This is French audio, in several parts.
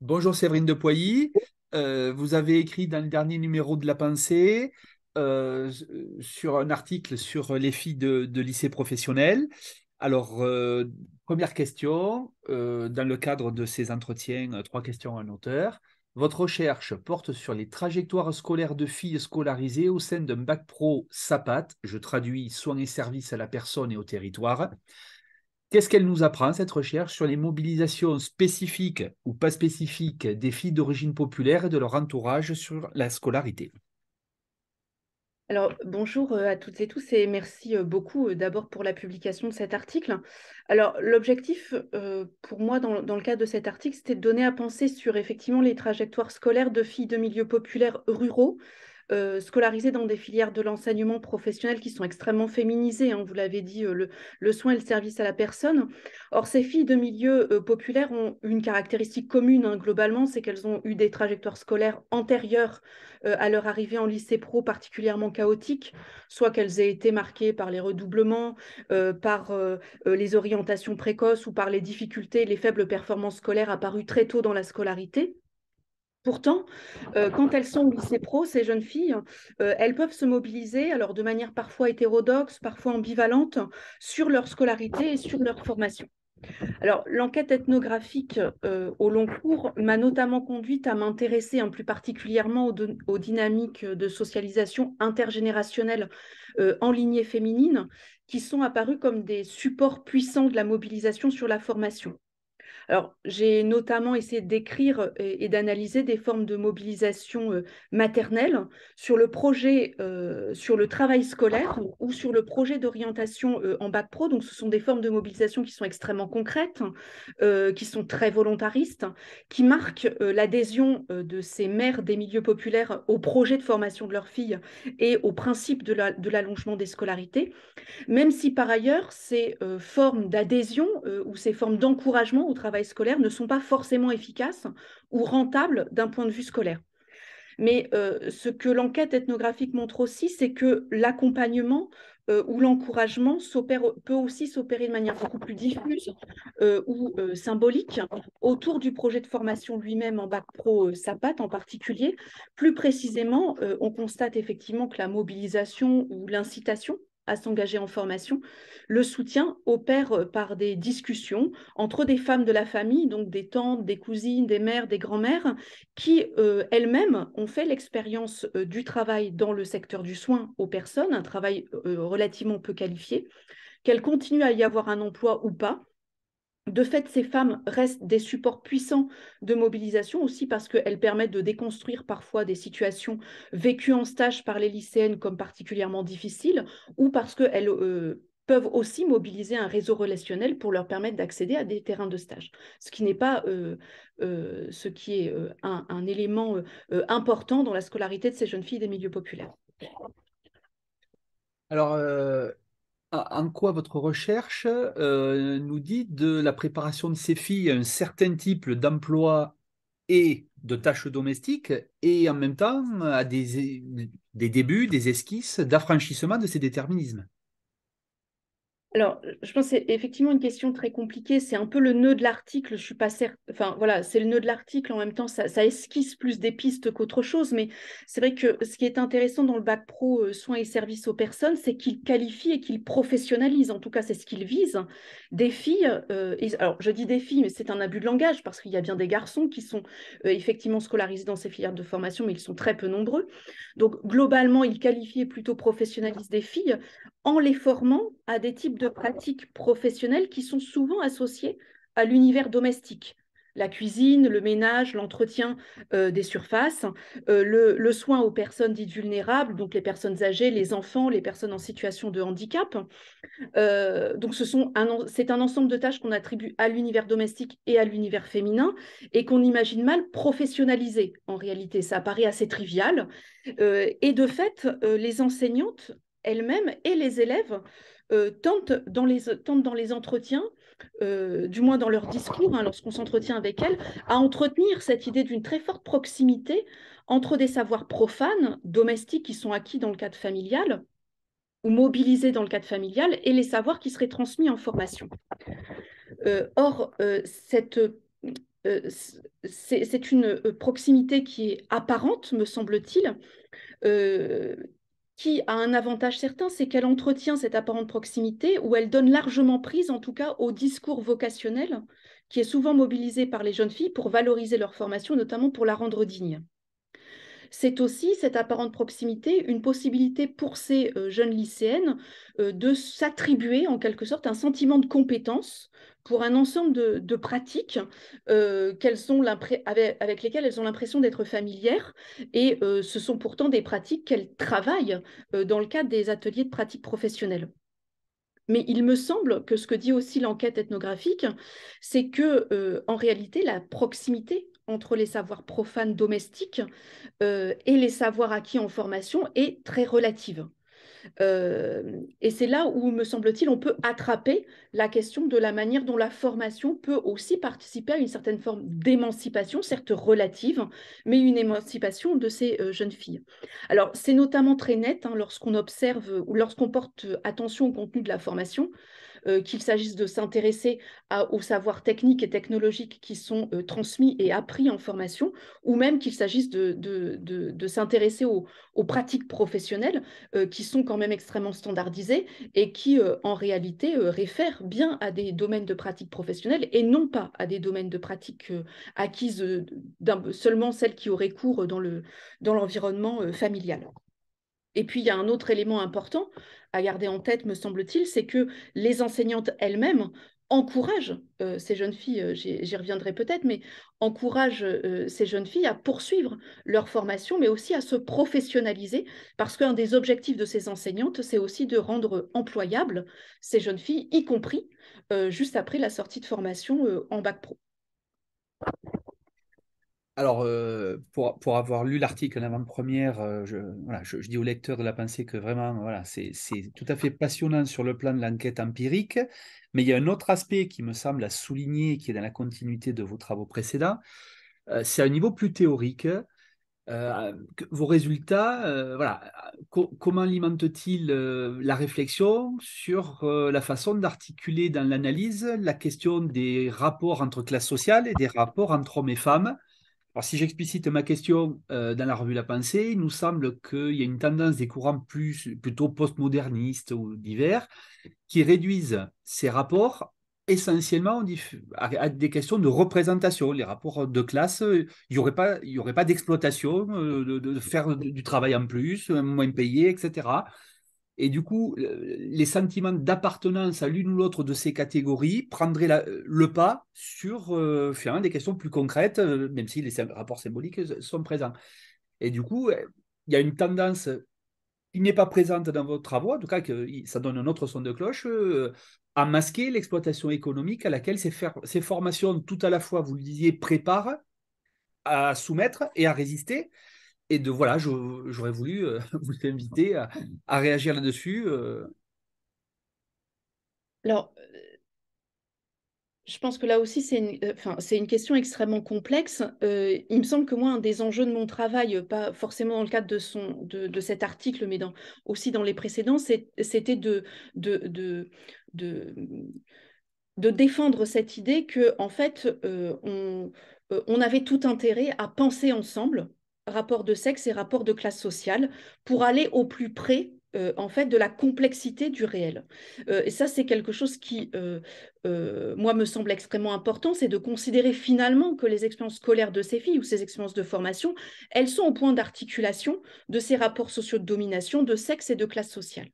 Bonjour Séverine de Poilly. Euh, vous avez écrit dans le dernier numéro de La Pensée euh, sur un article sur les filles de, lycée professionnel. Alors, euh, première question, dans le cadre de ces entretiens, trois questions à un auteur. Votre recherche porte sur les trajectoires scolaires de filles scolarisées au sein d'un bac pro SAPAT, je traduis soins et services à la personne et au territoire, Qu'est-ce qu'elle nous apprend, cette recherche, sur les mobilisations spécifiques ou pas spécifiques des filles d'origine populaire et de leur entourage sur la scolarité alors, bonjour euh, à toutes et tous et merci euh, beaucoup euh, d'abord pour la publication de cet article. Alors, l'objectif pour moi dans, dans, le cadre de cet article, c'était de donner à penser sur effectivement les trajectoires scolaires de filles de milieux populaires ruraux euh, scolarisées dans des filières de l'enseignement professionnel qui sont extrêmement féminisées. Hein, vous l'avez dit, euh, le, soin et le service à la personne. Or, ces filles de milieux euh, populaire populaires ont une caractéristique commune hein, globalement, c'est qu'elles ont eu des trajectoires scolaires antérieures à leur arrivée en lycée pro particulièrement chaotiques, soit qu'elles aient été marquées par les redoublements, par les orientations précoces ou par les difficultés les faibles performances scolaires apparues très tôt dans la scolarité. Pourtant, euh, quand elles sont au lycée pro, ces jeunes filles, euh, elles peuvent se mobiliser, alors de manière parfois hétérodoxe, parfois ambivalente, sur leur scolarité et sur leur formation. Alors, l'enquête ethnographique euh, au long cours m'a notamment conduite à m'intéresser en plus particulièrement aux, dynamiques de socialisation intergénérationnelle en lignée féminine qui sont apparues comme des supports puissants de la mobilisation sur la formation. Alors, j'ai notamment essayé d'écrire euh, et, d'analyser des formes de mobilisation euh, maternelle sur le projet, euh, sur le travail scolaire ou sur le projet d'orientation en bac pro. Donc, ce sont des formes de mobilisation qui sont extrêmement concrètes, hein, qui sont très volontaristes, hein, qui marquent l'adhésion de ces mères des milieux populaires au projet de formation de leurs filles et au principe de l'allongement la, de des scolarités, même si par ailleurs ces formes d'adhésion ou ces formes d'encouragement au travail scolaire ne sont pas forcément efficaces ou rentables d'un point de vue scolaire. Mais euh, ce que l'enquête ethnographique montre aussi, c'est que l'accompagnement euh, ou l'encouragement peut aussi s'opérer de manière beaucoup plus diffuse euh, ou symbolique autour du projet de formation lui-même en bac pro SAPAT en particulier. Plus précisément, on constate effectivement que la mobilisation ou l'incitation à s'engager en formation. Le soutien opère euh, par des discussions entre des femmes de la famille, donc des tantes, des cousines, des mères, des grands-mères, qui euh, elles-mêmes ont fait l'expérience euh, du travail dans le secteur du soin aux personnes, un travail relativement peu qualifié, qu'elles continuent à y avoir un emploi ou pas, de fait, ces femmes restent des supports puissants de mobilisation aussi parce qu'elles permettent de déconstruire parfois des situations vécues en stage par les lycéennes comme particulièrement difficiles ou parce qu'elles euh, peuvent aussi mobiliser un réseau relationnel pour leur permettre d'accéder à des terrains de stage, ce qui n'est pas euh, euh, ce qui est un, un, élément important dans la scolarité de ces jeunes filles des milieux populaires. Alors, en quoi votre recherche euh, nous dit de la préparation de ces filles à un certain type d'emploi et de tâches domestiques, et en même temps à des débuts, des esquisses d'affranchissement de ces déterminismes alors, je pense que c'est effectivement une question très compliquée. C'est un peu le nœud de l'article. Je suis pas certain. Enfin, voilà, c'est le nœud de l'article. En même temps, ça, esquisse plus des pistes qu'autre chose. Mais c'est vrai que ce qui est intéressant dans le bac pro euh, soins et services aux personnes, c'est qu'il qualifie et qu'il professionnalise. En tout cas, c'est ce qu'il vise. Des filles. Euh, alors, je dis des filles, mais c'est un abus de langage parce qu'il y a bien des garçons qui sont euh, effectivement scolarisés dans ces filières de formation, mais ils sont très peu nombreux. Donc, globalement, il qualifie et plutôt professionnalise des filles en les formant à des types de pratiques professionnelles qui sont souvent associées à l'univers domestique. La cuisine, le ménage, l'entretien euh, des surfaces, euh, le, soin aux personnes dites vulnérables, donc les personnes âgées, les enfants, les personnes en situation de handicap. Euh, donc c'est un ensemble de tâches qu'on attribue à l'univers domestique et à l'univers féminin et qu'on imagine mal professionnaliser en réalité. Ça paraît assez trivial. et de fait, les enseignantes elles-mêmes et les élèves euh, tentent, dans les, tentent dans les entretiens, euh, du moins dans leur discours, hein, lorsqu'on s'entretient avec elles, à entretenir cette idée d'une très forte proximité entre des savoirs profanes, domestiques, qui sont acquis dans le cadre familial ou mobilisés dans le cadre familial, et les savoirs qui seraient transmis en formation. Euh, or, cette c'est une proximité qui est apparente, me semble-t-il, euh, qui a un avantage certain, c'est qu'elle entretient cette apparente proximité où elle donne largement prise, en tout cas, au discours vocationnel qui est souvent mobilisé par les jeunes filles pour valoriser leur formation, notamment pour la rendre digne c'est aussi cette apparente proximité une possibilité pour ces euh, jeunes lycéennes euh, de s'attribuer en quelque sorte un sentiment de compétence pour un ensemble de, pratiques euh, sont avec, lesquelles elles ont l'impression d'être familières et ce sont pourtant des pratiques qu'elles travaillent dans le cadre des ateliers de pratiques professionnelles. Mais il me semble que ce que dit aussi l'enquête ethnographique, c'est que en réalité la proximité entre les savoirs profanes domestiques euh, et les savoirs acquis en formation est très relative. Euh, et c'est là où, me semble-t-il, on peut attraper la question de la manière dont la formation peut aussi participer à une certaine forme d'émancipation, certes relative, mais une émancipation de ces euh, jeunes filles. Alors, c'est notamment très net hein, lorsqu'on observe ou lorsqu'on porte attention au contenu de la formation, euh, qu'il s'agisse de s'intéresser aux savoirs techniques et technologiques qui sont euh, transmis et appris en formation, ou même qu'il s'agisse de, s'intéresser aux, pratiques professionnelles euh, qui sont quand même extrêmement standardisées et qui, en réalité, réfèrent bien à des domaines de pratiques professionnelles et non pas à des domaines de pratiques acquises seulement celles qui auraient cours dans l'environnement le, dans familial. Et puis, il y a un autre élément important à garder en tête, me semble-t-il, c'est que les enseignantes elles-mêmes encouragent euh, ces jeunes filles, euh, j'y reviendrai peut-être, mais encouragent euh, ces jeunes filles à poursuivre leur formation, mais aussi à se professionnaliser, parce qu'un des objectifs de ces enseignantes, c'est aussi de rendre employables ces jeunes filles, y compris juste après la sortie de formation en bac pro alors, euh, pour, avoir lu l'article en avant-première, euh, je, dis au lecteur de la pensée que vraiment, c'est tout à fait passionnant sur le plan de l'enquête empirique, mais il y a un autre aspect qui me semble à souligner, qui est dans la continuité de vos travaux précédents, euh, c'est à un niveau plus théorique. vos résultats, voilà, comment alimentent-ils la réflexion sur la façon d'articuler dans l'analyse la question des rapports entre classes sociales et des rapports entre hommes et femmes si j'explicite ma question euh, dans la revue La Pensée, il nous semble qu'il y a une tendance des courants plus, plutôt postmodernistes ou divers qui réduisent ces rapports essentiellement à, des questions de représentation. Les rapports de classe, il n'y aurait pas, aurait pas d'exploitation, euh, de, faire du travail en plus, moins payé, etc. Et du coup, les sentiments d'appartenance à l'une ou l'autre de ces catégories prendraient le pas sur euh, des questions plus concrètes, euh, même si les rapports symboliques sont présents. Et du coup, il y a une tendance qui n'est pas présente dans vos travaux, en tout cas que ça donne un autre son de cloche, euh, à masquer l'exploitation économique à laquelle ces, ces, formations, tout à la fois, vous le disiez, préparent à soumettre et à résister et de voilà, j'aurais voulu euh, vous inviter à, réagir là-dessus. Euh. Alors, euh, je pense que là aussi, c'est une, une question extrêmement complexe. il me semble que moi, un des enjeux de mon travail, pas forcément dans le cadre de, son, de, cet article, mais dans, aussi dans les précédents, c'était de, de, de, défendre cette idée que, en fait, on, on, avait tout intérêt à penser ensemble rapports de sexe et rapports de classe sociale pour aller au plus près euh, en fait de la complexité du réel. Euh, et ça, c'est quelque chose qui, euh, moi, me semble extrêmement important, c'est de considérer finalement que les expériences scolaires de ces filles ou ces expériences de formation, elles sont au point d'articulation de ces rapports sociaux de domination, de sexe et de classe sociale.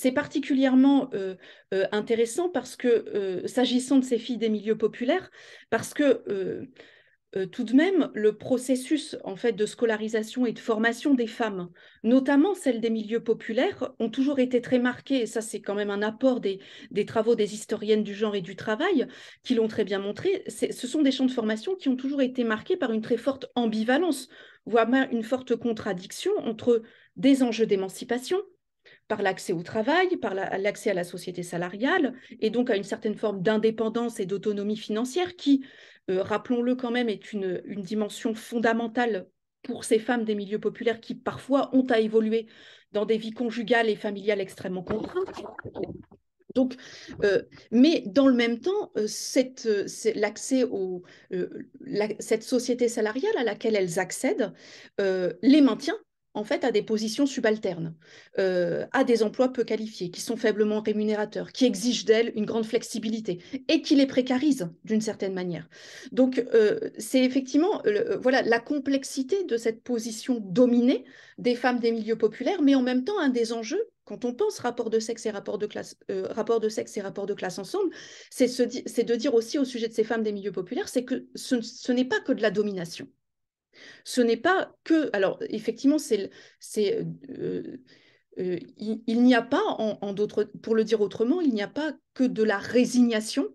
c'est particulièrement intéressant parce que, s'agissant de ces filles des milieux populaires, parce que euh, tout de même le processus en fait de scolarisation et de formation des femmes, notamment celles des milieux populaires, ont toujours été très marqués, Et ça, c'est quand même un apport des, travaux des historiennes du genre et du travail qui l'ont très bien montré. Ce sont des champs de formation qui ont toujours été marqués par une très forte ambivalence, voire une forte contradiction entre des enjeux d'émancipation par l'accès au travail, par l'accès à la société salariale, et donc à une certaine forme d'indépendance et d'autonomie financière qui, euh, rappelons-le quand même, est une, dimension fondamentale pour ces femmes des milieux populaires qui parfois ont à évoluer dans des vies conjugales et familiales extrêmement contraintes. Donc, euh, mais dans le même temps, euh, cette, l'accès au, cette société salariale à laquelle elles accèdent les maintient en fait à des positions subalternes, euh, à des emplois peu qualifiés, qui sont faiblement rémunérateurs, qui exigent d'elles une grande flexibilité et qui les précarisent d'une certaine manière. Donc euh, c'est effectivement euh, voilà la complexité de cette position dominée des femmes des milieux populaires, mais en même temps un des enjeux quand on pense rapport de sexe et rapport de classe, rapport de sexe et rapport de classe ensemble, c'est de dire aussi au sujet de ces femmes des milieux populaires, c'est que ce n'est pas que de la domination. Ce n'est pas que, alors effectivement, c'est, c'est euh, euh, il, n'y a pas, en, d'autres, pour le dire autrement, il n'y a pas que de la résignation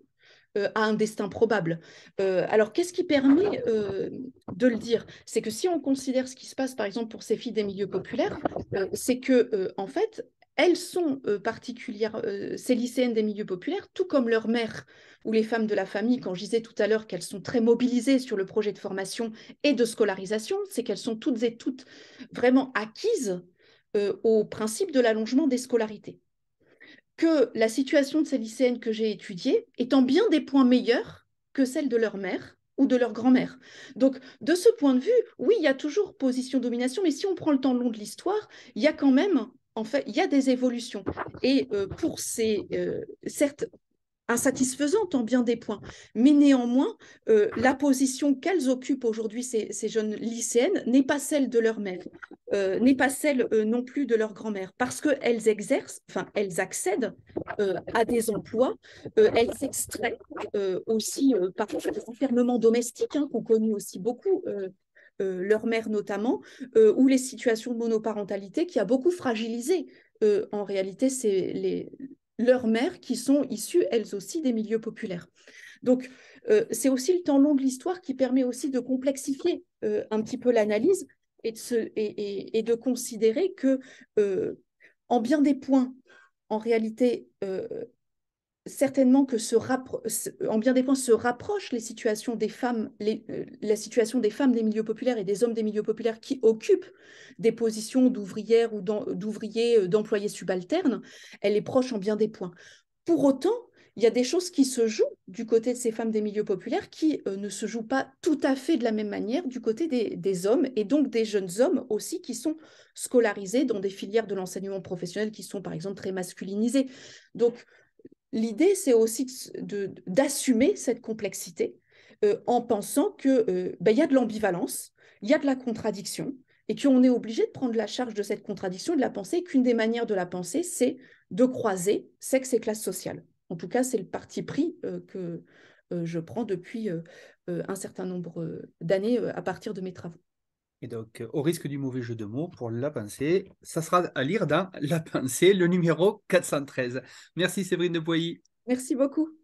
euh, à un destin probable. alors qu'est-ce qui permet de le dire C'est que si on considère ce qui se passe, par exemple, pour ces filles des milieux populaires, c'est que en fait, elles sont euh, particulières, euh, ces lycéennes des milieux populaires, tout comme leur mère ou les femmes de la famille, quand je disais tout à l'heure qu'elles sont très mobilisées sur le projet de formation et de scolarisation, c'est qu'elles sont toutes et toutes vraiment acquises euh, au principe de l'allongement des scolarités. Que la situation de ces lycéennes que j'ai étudiées est en bien des points meilleure que celle de leur mère, ou de leur grand-mère. Donc, de ce point de vue, oui, il y a toujours position-domination, de mais si on prend le temps long de l'histoire, il y a quand même en fait, il y a des évolutions. Et euh, pour ces, euh, certes, insatisfaisantes en bien des points, mais néanmoins, euh, la position qu'elles occupent aujourd'hui, ces, jeunes lycéennes, n'est pas celle de leur mère, n'est pas celle non plus de leur grand-mère, parce qu'elles exercent, enfin, elles accèdent à des emplois, elles s'extraient aussi parfois des enfermements domestiques hein, qu'on connaît aussi beaucoup euh, leur mère notamment, euh, ou les situations de monoparentalité qui a beaucoup fragilisé euh, en réalité c'est les, leurs mères qui sont issues elles aussi des milieux populaires. Donc c'est aussi le temps long de l'histoire qui permet aussi de complexifier un petit peu l'analyse et de, et, et de considérer que en bien des points, en réalité, certainement que se en bien des points se rapprochent les situations des femmes, euh, la situation des femmes des milieux populaires et des hommes des milieux populaires qui occupent des positions d'ouvrières ou d'ouvriers, euh, d'employés subalternes, elle est proche en bien des points. Pour autant, il y a des choses qui se jouent du côté de ces femmes des milieux populaires qui euh, ne se jouent pas tout à fait de la même manière du côté des, des, hommes et donc des jeunes hommes aussi qui sont scolarisés dans des filières de l'enseignement professionnel qui sont par exemple très masculinisées. Donc l'idée, c'est aussi d'assumer cette complexité euh, en pensant qu'il euh, ben, y a de l'ambivalence, il y a de la contradiction, et qu'on est obligé de prendre la charge de cette contradiction de la penser, qu'une des manières de la penser, c'est de croiser sexe et classe sociale. En tout cas, c'est le parti pris euh, que je prends depuis un certain nombre d'années à partir de mes travaux. Et donc, euh, au risque du mauvais jeu de mots, pour la pensée, ça sera à lire dans La pensée, le numéro 413. Merci Séverine de Boilly. Merci beaucoup.